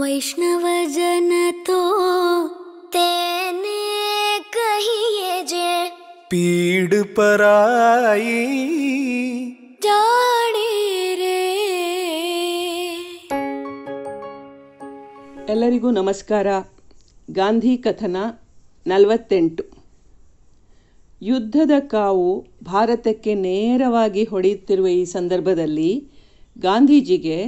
વૈષ્ણવજન તો ತೇನೆ કહીએ ಜೆ પીડ પરાઈ ಎಲ್ಲರಿಗೂ ನಮಸ್ಕಾರ ಗಾಂಧಿ ಕಥನ ನಲವತ್ತೆಂಟು ಯುದ್ಧದ ಕಾವು ಭಾರತಕ್ಕೆ ನೇರವಾಗಿ ಹೊಡೆಯುತ್ತಿರುವ ಈ ಸಂದರ್ಭದಲ್ಲಿ ಗಾಂಧೀಜಿಗೆ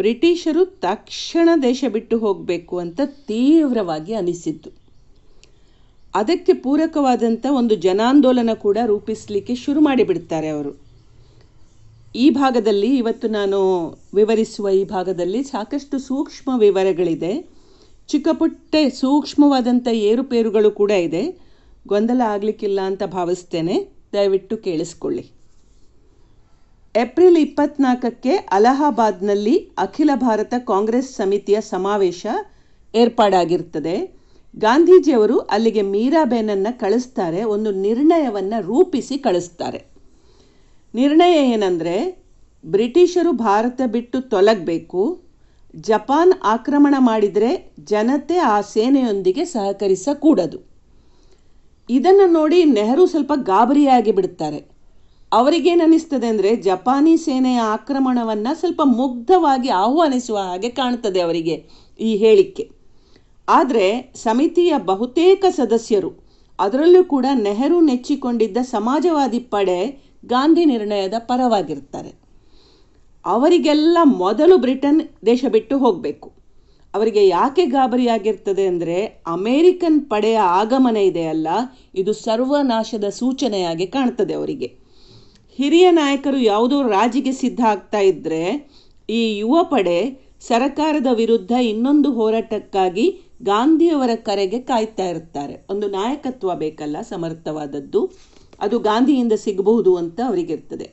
ಬ್ರಿಟಿಷರು ತಕ್ಷಣ ದೇಶ ಬಿಟ್ಟು ಹೋಗಬೇಕು ಅಂತ ತೀವ್ರವಾಗಿ ಅನಿಸಿದ್ದು ಅದಕ್ಕೆ ಪೂರಕವಾದಂಥ ಒಂದು ಜನಾಂದೋಲನ ಕೂಡ ರೂಪಿಸಲಿಕ್ಕೆ ಶುರು ಮಾಡಿಬಿಡ್ತಾರೆ ಅವರು ಈ ಭಾಗದಲ್ಲಿ ಇವತ್ತು ನಾನು ವಿವರಿಸುವ ಈ ಭಾಗದಲ್ಲಿ ಸಾಕಷ್ಟು ಸೂಕ್ಷ್ಮ ವಿವರಗಳಿದೆ ಚಿಕ್ಕಪುಟ್ಟೆ ಸೂಕ್ಷ್ಮವಾದಂಥ ಏರುಪೇರುಗಳು ಕೂಡ ಇದೆ ಗೊಂದಲ ಆಗಲಿಕ್ಕಿಲ್ಲ ಅಂತ ಭಾವಿಸ್ತೇನೆ ದಯವಿಟ್ಟು ಕೇಳಿಸ್ಕೊಳ್ಳಿ ಏಪ್ರಿಲ್ ಇಪ್ಪತ್ನಾಲ್ಕಕ್ಕೆ ಅಲಹಾಬಾದ್ನಲ್ಲಿ ಅಖಿಲ ಭಾರತ ಕಾಂಗ್ರೆಸ್ ಸಮಿತಿಯ ಸಮಾವೇಶ ಏರ್ಪಾಡಾಗಿರ್ತದೆ ಗಾಂಧೀಜಿಯವರು ಅಲ್ಲಿಗೆ ಮೀರಾಬೇನನ್ನು ಕಳಿಸ್ತಾರೆ ಒಂದು ನಿರ್ಣಯವನ್ನು ರೂಪಿಸಿ ಕಳಿಸ್ತಾರೆ ನಿರ್ಣಯ ಏನಂದರೆ ಬ್ರಿಟಿಷರು ಭಾರತ ಬಿಟ್ಟು ತೊಲಗಬೇಕು ಜಪಾನ್ ಆಕ್ರಮಣ ಮಾಡಿದರೆ ಜನತೆ ಆ ಸೇನೆಯೊಂದಿಗೆ ಸಹಕರಿಸಕೂಡದು ಇದನ್ನು ನೋಡಿ ನೆಹರು ಸ್ವಲ್ಪ ಗಾಬರಿಯಾಗಿ ಬಿಡುತ್ತಾರೆ ಅವರಿಗೇನಿಸ್ತದೆ ಅಂದರೆ ಜಪಾನಿ ಸೇನೆಯ ಆಕ್ರಮಣವನ್ನು ಸ್ವಲ್ಪ ಮುಗ್ಧವಾಗಿ ಆಹ್ವಾನಿಸುವ ಹಾಗೆ ಕಾಣ್ತದೆ ಅವರಿಗೆ ಈ ಹೇಳಿಕೆ ಆದರೆ ಸಮಿತಿಯ ಬಹುತೇಕ ಸದಸ್ಯರು ಅದರಲ್ಲೂ ಕೂಡ ನೆಹರು ನೆಚ್ಚಿಕೊಂಡಿದ್ದ ಸಮಾಜವಾದಿ ಪಡೆ ಗಾಂಧಿ ನಿರ್ಣಯದ ಪರವಾಗಿರ್ತಾರೆ ಅವರಿಗೆಲ್ಲ ಮೊದಲು ಬ್ರಿಟನ್ ದೇಶ ಬಿಟ್ಟು ಹೋಗಬೇಕು ಅವರಿಗೆ ಯಾಕೆ ಗಾಬರಿಯಾಗಿರ್ತದೆ ಅಂದರೆ ಅಮೇರಿಕನ್ ಪಡೆಯ ಆಗಮನ ಇದೆಯಲ್ಲ ಇದು ಸರ್ವನಾಶದ ಸೂಚನೆಯಾಗಿ ಕಾಣ್ತದೆ ಅವರಿಗೆ ಹಿರಿಯ ನಾಯಕರು ಯಾವುದೋ ರಾಜಿಗೆ ಸಿದ್ಧ ಆಗ್ತಾ ಇದ್ದರೆ ಈ ಯುವ ಪಡೆ ಸರಕಾರದ ವಿರುದ್ಧ ಇನ್ನೊಂದು ಹೋರಾಟಕ್ಕಾಗಿ ಗಾಂಧಿಯವರ ಕರೆಗೆ ಕಾಯ್ತಾ ಇರ್ತಾರೆ ಒಂದು ನಾಯಕತ್ವ ಬೇಕಲ್ಲ ಸಮರ್ಥವಾದದ್ದು ಅದು ಗಾಂಧಿಯಿಂದ ಸಿಗಬಹುದು ಅಂತ ಅವರಿಗಿರ್ತದೆ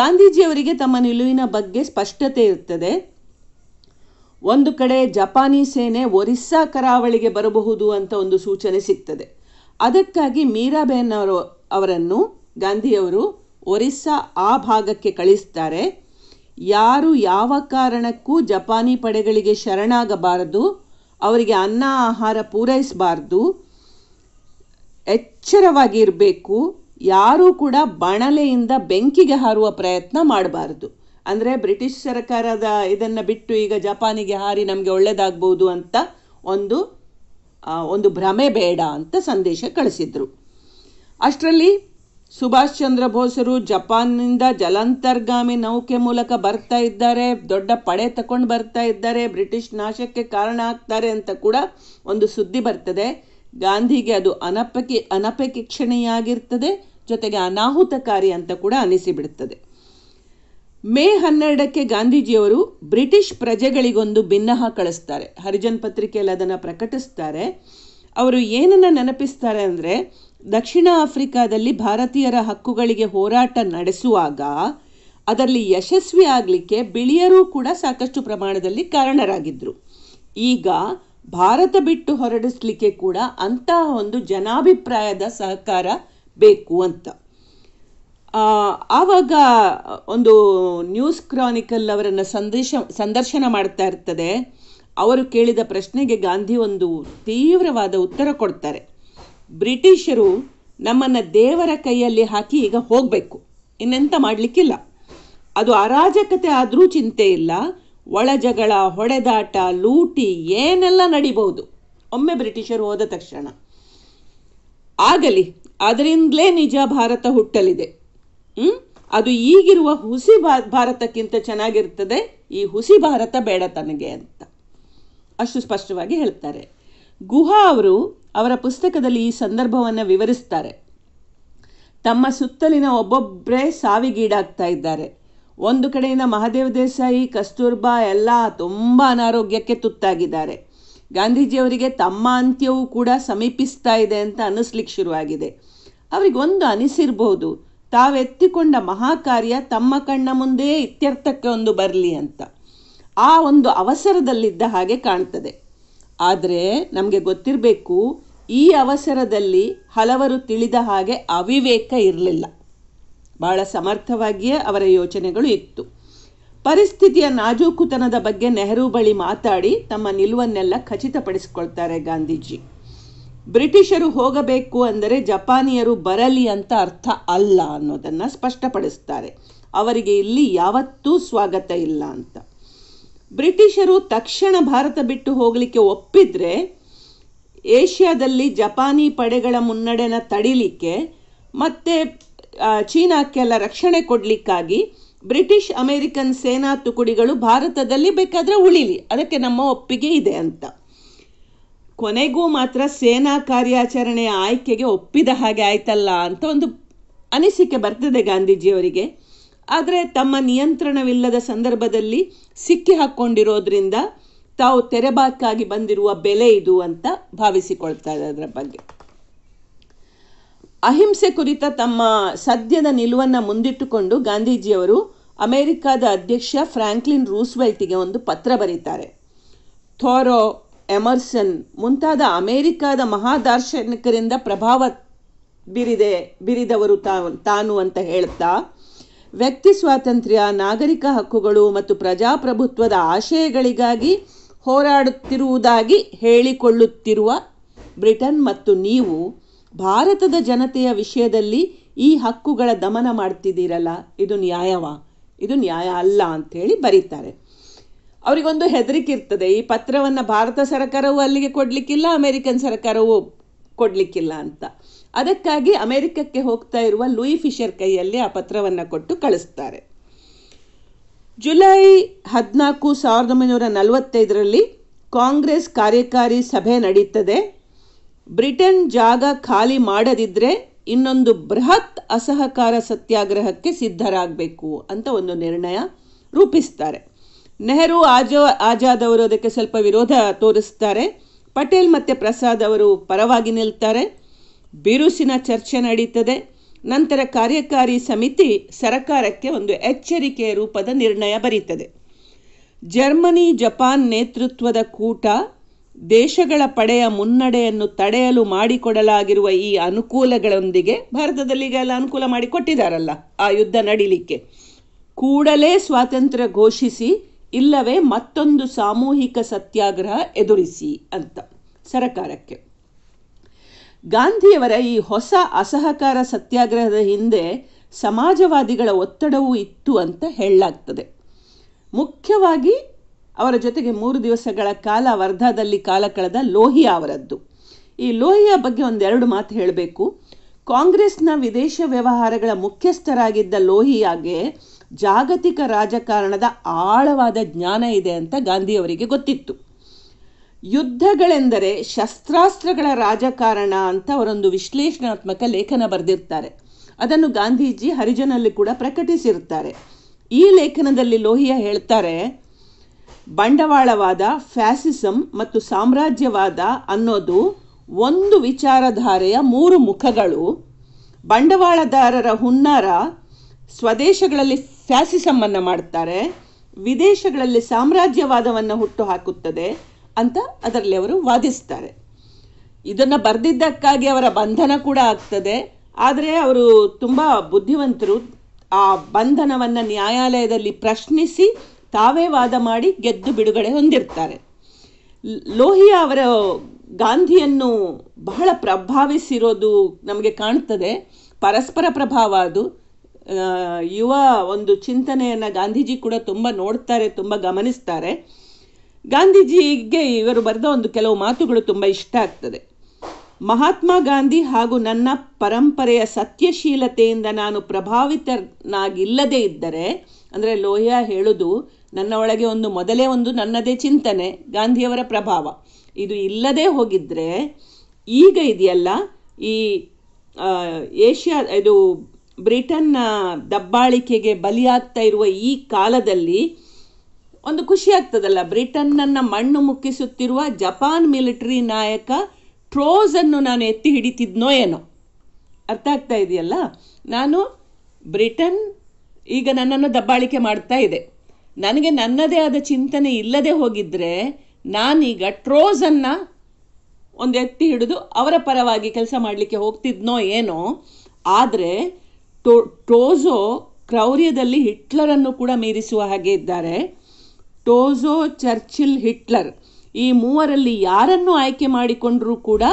ಗಾಂಧೀಜಿಯವರಿಗೆ ತಮ್ಮ ನಿಲುವಿನ ಬಗ್ಗೆ ಸ್ಪಷ್ಟತೆ ಇರ್ತದೆ ಒಂದು ಕಡೆ ಜಪಾನಿ ಸೇನೆ ಒರಿಸ್ಸಾ ಕರಾವಳಿಗೆ ಬರಬಹುದು ಅಂತ ಒಂದು ಸೂಚನೆ ಸಿಗ್ತದೆ ಅದಕ್ಕಾಗಿ ಮೀರಾಬೇನ್ ಅವರು ಅವರನ್ನು ಗಾಂಧಿಯವರು ಒರಿಸ್ಸಾ ಆ ಭಾಗಕ್ಕೆ ಕಳಿಸ್ತಾರೆ ಯಾರು ಯಾವ ಕಾರಣಕ್ಕೂ ಜಪಾನಿ ಪಡೆಗಳಿಗೆ ಶರಣಾಗಬಾರದು ಅವರಿಗೆ ಅನ್ನ ಆಹಾರ ಪೂರೈಸಬಾರ್ದು ಎಚ್ಚರವಾಗಿರಬೇಕು ಯಾರೂ ಕೂಡ ಬಣಲೆಯಿಂದ ಬೆಂಕಿಗೆ ಹಾರುವ ಪ್ರಯತ್ನ ಮಾಡಬಾರ್ದು ಅಂದರೆ ಬ್ರಿಟಿಷ್ ಸರ್ಕಾರದ ಇದನ್ನು ಬಿಟ್ಟು ಈಗ ಜಪಾನಿಗೆ ಹಾರಿ ನಮಗೆ ಒಳ್ಳೆಯದಾಗ್ಬೋದು ಅಂತ ಒಂದು ಒಂದು ಭ್ರಮೆ ಬೇಡ ಅಂತ ಸಂದೇಶ ಕಳಿಸಿದರು ಅಷ್ಟರಲ್ಲಿ ಸುಭಾಷ್ ಚಂದ್ರ ಬೋಸರು ಜಪಾನ್ನಿಂದ ಜಲಾಂತರ್ಗಾಮಿ ನೌಕೆ ಮೂಲಕ ಬರ್ತಾ ಇದ್ದಾರೆ ದೊಡ್ಡ ಪಡೆ ತಕೊಂಡು ಬರ್ತಾ ಇದ್ದಾರೆ ಬ್ರಿಟಿಷ್ ನಾಶಕ್ಕೆ ಕಾರಣ ಆಗ್ತಾರೆ ಅಂತ ಕೂಡ ಒಂದು ಸುದ್ದಿ ಬರ್ತದೆ ಗಾಂಧಿಗೆ ಅದು ಅನಪಕಿ ಅನಪೇಕ್ಷಣೀಯಾಗಿರ್ತದೆ ಜೊತೆಗೆ ಅನಾಹುತಕಾರಿ ಅಂತ ಕೂಡ ಅನಿಸಿಬಿಡ್ತದೆ ಮೇ ಹನ್ನೆರಡಕ್ಕೆ ಗಾಂಧೀಜಿಯವರು ಬ್ರಿಟಿಷ್ ಪ್ರಜೆಗಳಿಗೊಂದು ಭಿನ್ನಹ ಕಳಿಸ್ತಾರೆ ಹರಿಜನ್ ಪತ್ರಿಕೆಯಲ್ಲಿ ಅದನ್ನು ಪ್ರಕಟಿಸ್ತಾರೆ ಅವರು ಏನನ್ನು ನೆನಪಿಸ್ತಾರೆ ಅಂದರೆ ದಕ್ಷಿಣ ಆಫ್ರಿಕಾದಲ್ಲಿ ಭಾರತೀಯರ ಹಕ್ಕುಗಳಿಗೆ ಹೋರಾಟ ನಡೆಸುವಾಗ ಅದರಲ್ಲಿ ಯಶಸ್ವಿ ಆಗಲಿಕ್ಕೆ ಬಿಳಿಯರೂ ಕೂಡ ಸಾಕಷ್ಟು ಪ್ರಮಾಣದಲ್ಲಿ ಕಾರಣರಾಗಿದ್ದರು ಈಗ ಭಾರತ ಬಿಟ್ಟು ಹೊರಡಿಸಲಿಕ್ಕೆ ಕೂಡ ಅಂತಹ ಒಂದು ಜನಾಭಿಪ್ರಾಯದ ಸಹಕಾರ ಬೇಕು ಅಂತ ಆವಾಗ ಒಂದು ನ್ಯೂಸ್ ಕ್ರಾನಿಕಲ್ ಅವರನ್ನು ಸಂದೇಶ ಸಂದರ್ಶನ ಮಾಡ್ತಾ ಇರ್ತದೆ ಅವರು ಕೇಳಿದ ಪ್ರಶ್ನೆಗೆ ಗಾಂಧಿ ಒಂದು ತೀವ್ರವಾದ ಉತ್ತರ ಕೊಡ್ತಾರೆ ಬ್ರಿಟಿಷರು ನಮ್ಮನ್ನು ದೇವರ ಕೈಯಲ್ಲಿ ಹಾಕಿ ಈಗ ಹೋಗಬೇಕು ಇನ್ನೆಂತ ಮಾಡಲಿಕ್ಕಿಲ್ಲ ಅದು ಅರಾಜಕತೆ ಆದರೂ ಚಿಂತೆ ಇಲ್ಲ ಒಳಜಗಳ ಹೊಡೆದಾಟ ಲೂಟಿ ಏನೆಲ್ಲ ನಡಿಬಹುದು ಒಮ್ಮೆ ಬ್ರಿಟಿಷರು ಹೋದ ತಕ್ಷಣ ಆಗಲಿ ಅದರಿಂದಲೇ ನಿಜ ಭಾರತ ಹುಟ್ಟಲಿದೆ ಅದು ಈಗಿರುವ ಹುಸಿ ಭಾರತಕ್ಕಿಂತ ಚೆನ್ನಾಗಿರ್ತದೆ ಈ ಹುಸಿ ಭಾರತ ಬೇಡ ತನಗೆ ಅಂತ ಅಷ್ಟು ಸ್ಪಷ್ಟವಾಗಿ ಹೇಳ್ತಾರೆ ಗುಹಾ ಅವರು ಅವರ ಪುಸ್ತಕದಲ್ಲಿ ಈ ಸಂದರ್ಭವನ್ನು ವಿವರಿಸ್ತಾರೆ ತಮ್ಮ ಸುತ್ತಲಿನ ಒಬ್ಬೊಬ್ಬರೇ ಸಾವಿಗೀಡಾಗ್ತಾ ಇದ್ದಾರೆ ಒಂದು ಕಡೆಯಿಂದ ಮಹಾದೇವ ದೇಸಾಯಿ ಕಸ್ತೂರ್ಬಾ ಎಲ್ಲ ತುಂಬ ಅನಾರೋಗ್ಯಕ್ಕೆ ತುತ್ತಾಗಿದ್ದಾರೆ ಗಾಂಧೀಜಿಯವರಿಗೆ ತಮ್ಮ ಅಂತ್ಯವೂ ಕೂಡ ಸಮೀಪಿಸ್ತಾ ಇದೆ ಅಂತ ಅನ್ನಿಸ್ಲಿಕ್ಕೆ ಶುರುವಾಗಿದೆ ಒಂದು ಅನಿಸಿರ್ಬೋದು ತಾವೆತ್ತಿಕೊಂಡ ಮಹಾಕಾರ್ಯ ತಮ್ಮ ಕಣ್ಣ ಮುಂದೆಯೇ ಇತ್ಯರ್ಥಕ್ಕೆ ಒಂದು ಬರಲಿ ಅಂತ ಆ ಒಂದು ಅವಸರದಲ್ಲಿದ್ದ ಹಾಗೆ ಕಾಣ್ತದೆ ಆದರೆ ನಮಗೆ ಗೊತ್ತಿರಬೇಕು ಈ ಅವಸರದಲ್ಲಿ ಹಲವರು ತಿಳಿದ ಹಾಗೆ ಅವಿವೇಕ ಇರಲಿಲ್ಲ ಬಹಳ ಸಮರ್ಥವಾಗಿಯೇ ಅವರ ಯೋಚನೆಗಳು ಇತ್ತು ಪರಿಸ್ಥಿತಿಯ ನಾಜೂಕುತನದ ಬಗ್ಗೆ ನೆಹರು ಬಳಿ ಮಾತಾಡಿ ತಮ್ಮ ನಿಲುವನ್ನೆಲ್ಲ ಖಚಿತಪಡಿಸಿಕೊಳ್ತಾರೆ ಗಾಂಧೀಜಿ ಬ್ರಿಟಿಷರು ಹೋಗಬೇಕು ಅಂದರೆ ಜಪಾನಿಯರು ಬರಲಿ ಅಂತ ಅರ್ಥ ಅಲ್ಲ ಅನ್ನೋದನ್ನು ಸ್ಪಷ್ಟಪಡಿಸ್ತಾರೆ ಅವರಿಗೆ ಇಲ್ಲಿ ಯಾವತ್ತೂ ಸ್ವಾಗತ ಇಲ್ಲ ಅಂತ ಬ್ರಿಟಿಷರು ತಕ್ಷಣ ಭಾರತ ಬಿಟ್ಟು ಹೋಗಲಿಕ್ಕೆ ಒಪ್ಪಿದ್ರೆ ಏಷ್ಯಾದಲ್ಲಿ ಜಪಾನಿ ಪಡೆಗಳ ಮುನ್ನಡೆನ ತಡಿಲಿಕ್ಕೆ ಮತ್ತೆ ಚೀನಾಕ್ಕೆಲ್ಲ ರಕ್ಷಣೆ ಕೊಡಲಿಕ್ಕಾಗಿ ಬ್ರಿಟಿಷ್ ಅಮೇರಿಕನ್ ಸೇನಾ ತುಕುಡಿಗಳು ಭಾರತದಲ್ಲಿ ಬೇಕಾದರೆ ಉಳಿಲಿ ಅದಕ್ಕೆ ನಮ್ಮ ಒಪ್ಪಿಗೆ ಇದೆ ಅಂತ ಕೊನೆಗೂ ಮಾತ್ರ ಸೇನಾ ಕಾರ್ಯಾಚರಣೆಯ ಆಯ್ಕೆಗೆ ಒಪ್ಪಿದ ಹಾಗೆ ಆಯ್ತಲ್ಲ ಅಂತ ಒಂದು ಅನಿಸಿಕೆ ಬರ್ತದೆ ಗಾಂಧೀಜಿಯವರಿಗೆ ಆದರೆ ತಮ್ಮ ನಿಯಂತ್ರಣವಿಲ್ಲದ ಸಂದರ್ಭದಲ್ಲಿ ಸಿಕ್ಕಿ ಹಾಕ್ಕೊಂಡಿರೋದ್ರಿಂದ ತಾವು ತೆರೆಬಾಕಾಗಿ ಬಂದಿರುವ ಬೆಲೆ ಇದು ಅಂತ ಭಾವಿಸಿಕೊಳ್ತಾ ಅದರ ಬಗ್ಗೆ ಅಹಿಂಸೆ ಕುರಿತ ತಮ್ಮ ಸದ್ಯದ ನಿಲುವನ್ನು ಮುಂದಿಟ್ಟುಕೊಂಡು ಗಾಂಧೀಜಿಯವರು ಅಮೆರಿಕಾದ ಅಧ್ಯಕ್ಷ ಫ್ರಾಂಕ್ಲಿನ್ ರೂಸ್ವೆಲ್ಟಿಗೆ ಒಂದು ಪತ್ರ ಬರೀತಾರೆ ಥೋರೋ ಎಮರ್ಸನ್ ಮುಂತಾದ ಅಮೆರಿಕಾದ ಮಹಾದಾರ್ಶನಿಕರಿಂದ ಪ್ರಭಾವ ಬೀರಿದೆ ಬೀರಿದವರು ತಾನು ಅಂತ ಹೇಳ್ತಾ ವ್ಯಕ್ತಿ ಸ್ವಾತಂತ್ರ್ಯ ನಾಗರಿಕ ಹಕ್ಕುಗಳು ಮತ್ತು ಪ್ರಜಾಪ್ರಭುತ್ವದ ಆಶಯಗಳಿಗಾಗಿ ಹೋರಾಡುತ್ತಿರುವುದಾಗಿ ಹೇಳಿಕೊಳ್ಳುತ್ತಿರುವ ಬ್ರಿಟನ್ ಮತ್ತು ನೀವು ಭಾರತದ ಜನತೆಯ ವಿಷಯದಲ್ಲಿ ಈ ಹಕ್ಕುಗಳ ದಮನ ಮಾಡ್ತಿದ್ದೀರಲ್ಲ ಇದು ನ್ಯಾಯವ ಇದು ನ್ಯಾಯ ಅಲ್ಲ ಅಂಥೇಳಿ ಬರೀತಾರೆ ಅವರಿಗೊಂದು ಹೆದರಿಕೆ ಇರ್ತದೆ ಈ ಪತ್ರವನ್ನು ಭಾರತ ಸರ್ಕಾರವು ಅಲ್ಲಿಗೆ ಕೊಡಲಿಕ್ಕಿಲ್ಲ ಅಮೇರಿಕನ್ ಸರ್ಕಾರವು ಕೊಡಲಿಕ್ಕಿಲ್ಲ ಅಂತ ಅದಕ್ಕಾಗಿ ಅಮೆರಿಕಕ್ಕೆ ಹೋಗ್ತಾ ಇರುವ ಲೂಯಿ ಫಿಶರ್ ಕೈಯಲ್ಲಿ ಆ ಪತ್ರವನ್ನು ಕೊಟ್ಟು ಕಳಿಸ್ತಾರೆ ಜುಲೈ ಹದಿನಾಲ್ಕು ಸಾವಿರದ ಒಂಬೈನೂರ ನಲವತ್ತೈದರಲ್ಲಿ ಕಾಂಗ್ರೆಸ್ ಕಾರ್ಯಕಾರಿ ಸಭೆ ನಡೀತದೆ ಬ್ರಿಟನ್ ಜಾಗ ಖಾಲಿ ಮಾಡದಿದ್ದರೆ ಇನ್ನೊಂದು ಬೃಹತ್ ಅಸಹಕಾರ ಸತ್ಯಾಗ್ರಹಕ್ಕೆ ಸಿದ್ಧರಾಗಬೇಕು ಅಂತ ಒಂದು ನಿರ್ಣಯ ರೂಪಿಸ್ತಾರೆ ನೆಹರು ಆಜಾ ಆಜಾದ್ ಅವರು ಅದಕ್ಕೆ ಸ್ವಲ್ಪ ವಿರೋಧ ತೋರಿಸ್ತಾರೆ ಪಟೇಲ್ ಮತ್ತು ಪ್ರಸಾದ್ ಅವರು ಪರವಾಗಿ ನಿಲ್ತಾರೆ ಬಿರುಸಿನ ಚರ್ಚೆ ನಡೀತದೆ ನಂತರ ಕಾರ್ಯಕಾರಿ ಸಮಿತಿ ಸರಕಾರಕ್ಕೆ ಒಂದು ಎಚ್ಚರಿಕೆಯ ರೂಪದ ನಿರ್ಣಯ ಬರೀತದೆ ಜರ್ಮನಿ ಜಪಾನ್ ನೇತೃತ್ವದ ಕೂಟ ದೇಶಗಳ ಪಡೆಯ ಮುನ್ನಡೆಯನ್ನು ತಡೆಯಲು ಮಾಡಿಕೊಡಲಾಗಿರುವ ಈ ಅನುಕೂಲಗಳೊಂದಿಗೆ ಭಾರತದಲ್ಲಿ ಎಲ್ಲ ಅನುಕೂಲ ಮಾಡಿಕೊಟ್ಟಿದ್ದಾರಲ್ಲ ಆ ಯುದ್ಧ ನಡೀಲಿಕ್ಕೆ ಕೂಡಲೇ ಸ್ವಾತಂತ್ರ್ಯ ಘೋಷಿಸಿ ಇಲ್ಲವೇ ಮತ್ತೊಂದು ಸಾಮೂಹಿಕ ಸತ್ಯಾಗ್ರಹ ಎದುರಿಸಿ ಅಂತ ಸರಕಾರಕ್ಕೆ ಗಾಂಧಿಯವರ ಈ ಹೊಸ ಅಸಹಕಾರ ಸತ್ಯಾಗ್ರಹದ ಹಿಂದೆ ಸಮಾಜವಾದಿಗಳ ಒತ್ತಡವೂ ಇತ್ತು ಅಂತ ಹೇಳಲಾಗ್ತದೆ ಮುಖ್ಯವಾಗಿ ಅವರ ಜೊತೆಗೆ ಮೂರು ದಿವಸಗಳ ಕಾಲ ವರ್ಧಾದಲ್ಲಿ ಕಾಲ ಕಳೆದ ಲೋಹಿಯಾ ಅವರದ್ದು ಈ ಲೋಹಿಯಾ ಬಗ್ಗೆ ಒಂದೆರಡು ಮಾತು ಹೇಳಬೇಕು ಕಾಂಗ್ರೆಸ್ನ ವಿದೇಶ ವ್ಯವಹಾರಗಳ ಮುಖ್ಯಸ್ಥರಾಗಿದ್ದ ಲೋಹಿಯಾಗೆ ಜಾಗತಿಕ ರಾಜಕಾರಣದ ಆಳವಾದ ಜ್ಞಾನ ಇದೆ ಅಂತ ಗಾಂಧಿಯವರಿಗೆ ಗೊತ್ತಿತ್ತು ಯುದ್ಧಗಳೆಂದರೆ ಶಸ್ತ್ರಾಸ್ತ್ರಗಳ ರಾಜಕಾರಣ ಅಂತ ಅವರೊಂದು ವಿಶ್ಲೇಷಣಾತ್ಮಕ ಲೇಖನ ಬರೆದಿರ್ತಾರೆ ಅದನ್ನು ಗಾಂಧೀಜಿ ಹರಿಜನಲ್ಲಿ ಕೂಡ ಪ್ರಕಟಿಸಿರ್ತಾರೆ ಈ ಲೇಖನದಲ್ಲಿ ಲೋಹಿಯಾ ಹೇಳ್ತಾರೆ ಬಂಡವಾಳವಾದ ಫ್ಯಾಸಿಸಂ ಮತ್ತು ಸಾಮ್ರಾಜ್ಯವಾದ ಅನ್ನೋದು ಒಂದು ವಿಚಾರಧಾರೆಯ ಮೂರು ಮುಖಗಳು ಬಂಡವಾಳದಾರರ ಹುನ್ನಾರ ಸ್ವದೇಶಗಳಲ್ಲಿ ಫ್ಯಾಸಿಸಮ್ಮನ್ನು ಮಾಡ್ತಾರೆ ವಿದೇಶಗಳಲ್ಲಿ ಸಾಮ್ರಾಜ್ಯವಾದವನ್ನು ಹುಟ್ಟುಹಾಕುತ್ತದೆ ಅಂತ ಅದರಲ್ಲಿ ಅವರು ವಾದಿಸ್ತಾರೆ ಇದನ್ನು ಬರೆದಿದ್ದಕ್ಕಾಗಿ ಅವರ ಬಂಧನ ಕೂಡ ಆಗ್ತದೆ ಆದರೆ ಅವರು ತುಂಬ ಬುದ್ಧಿವಂತರು ಆ ಬಂಧನವನ್ನು ನ್ಯಾಯಾಲಯದಲ್ಲಿ ಪ್ರಶ್ನಿಸಿ ತಾವೇ ವಾದ ಮಾಡಿ ಗೆದ್ದು ಬಿಡುಗಡೆ ಹೊಂದಿರ್ತಾರೆ ಲೋಹಿಯಾ ಅವರ ಗಾಂಧಿಯನ್ನು ಬಹಳ ಪ್ರಭಾವಿಸಿರೋದು ನಮಗೆ ಕಾಣ್ತದೆ ಪರಸ್ಪರ ಪ್ರಭಾವ ಅದು ಯುವ ಒಂದು ಚಿಂತನೆಯನ್ನು ಗಾಂಧೀಜಿ ಕೂಡ ತುಂಬ ನೋಡ್ತಾರೆ ತುಂಬ ಗಮನಿಸ್ತಾರೆ ಗಾಂಧೀಜಿಗೆ ಇವರು ಬರೆದ ಒಂದು ಕೆಲವು ಮಾತುಗಳು ತುಂಬ ಇಷ್ಟ ಆಗ್ತದೆ ಮಹಾತ್ಮ ಗಾಂಧಿ ಹಾಗೂ ನನ್ನ ಪರಂಪರೆಯ ಸತ್ಯಶೀಲತೆಯಿಂದ ನಾನು ಪ್ರಭಾವಿತನಾಗಿಲ್ಲದೇ ಇದ್ದರೆ ಅಂದರೆ ಲೋಹಿಯಾ ಹೇಳುದು ನನ್ನ ಒಳಗೆ ಒಂದು ಮೊದಲೇ ಒಂದು ನನ್ನದೇ ಚಿಂತನೆ ಗಾಂಧಿಯವರ ಪ್ರಭಾವ ಇದು ಇಲ್ಲದೆ ಹೋಗಿದ್ದರೆ ಈಗ ಇದೆಯಲ್ಲ ಈ ಏಷ್ಯಾ ಇದು ಬ್ರಿಟನ್ನ ದಬ್ಬಾಳಿಕೆಗೆ ಬಲಿಯಾಗ್ತಾ ಇರುವ ಈ ಕಾಲದಲ್ಲಿ ಒಂದು ಖುಷಿ ಆಗ್ತದಲ್ಲ ಬ್ರಿಟನ್ನನ್ನು ಮಣ್ಣು ಮುಕ್ಕಿಸುತ್ತಿರುವ ಜಪಾನ್ ಮಿಲಿಟರಿ ನಾಯಕ ಟ್ರೋಸನ್ನು ನಾನು ಎತ್ತಿ ಹಿಡಿತಿದ್ನೋ ಏನೋ ಅರ್ಥ ಆಗ್ತಾ ಇದೆಯಲ್ಲ ನಾನು ಬ್ರಿಟನ್ ಈಗ ನನ್ನನ್ನು ದಬ್ಬಾಳಿಕೆ ಮಾಡ್ತಾ ಇದೆ ನನಗೆ ನನ್ನದೇ ಆದ ಚಿಂತನೆ ಇಲ್ಲದೆ ಹೋಗಿದ್ದರೆ ನಾನೀಗ ಟ್ರೋಸನ್ನು ಒಂದು ಎತ್ತಿ ಹಿಡಿದು ಅವರ ಪರವಾಗಿ ಕೆಲಸ ಮಾಡಲಿಕ್ಕೆ ಹೋಗ್ತಿದ್ನೋ ಏನೋ ಆದರೆ ಟೋ ಟ್ರೋಸೋ ಕ್ರೌರ್ಯದಲ್ಲಿ ಹಿಟ್ಲರನ್ನು ಕೂಡ ಮೀರಿಸುವ ಹಾಗೆ ಇದ್ದಾರೆ ಟೋಝೋ ಚರ್ಚಿಲ್ ಹಿಟ್ಲರ್ ಈ ಮೂವರಲ್ಲಿ ಯಾರನ್ನು ಆಯ್ಕೆ ಮಾಡಿಕೊಂಡರೂ ಕೂಡ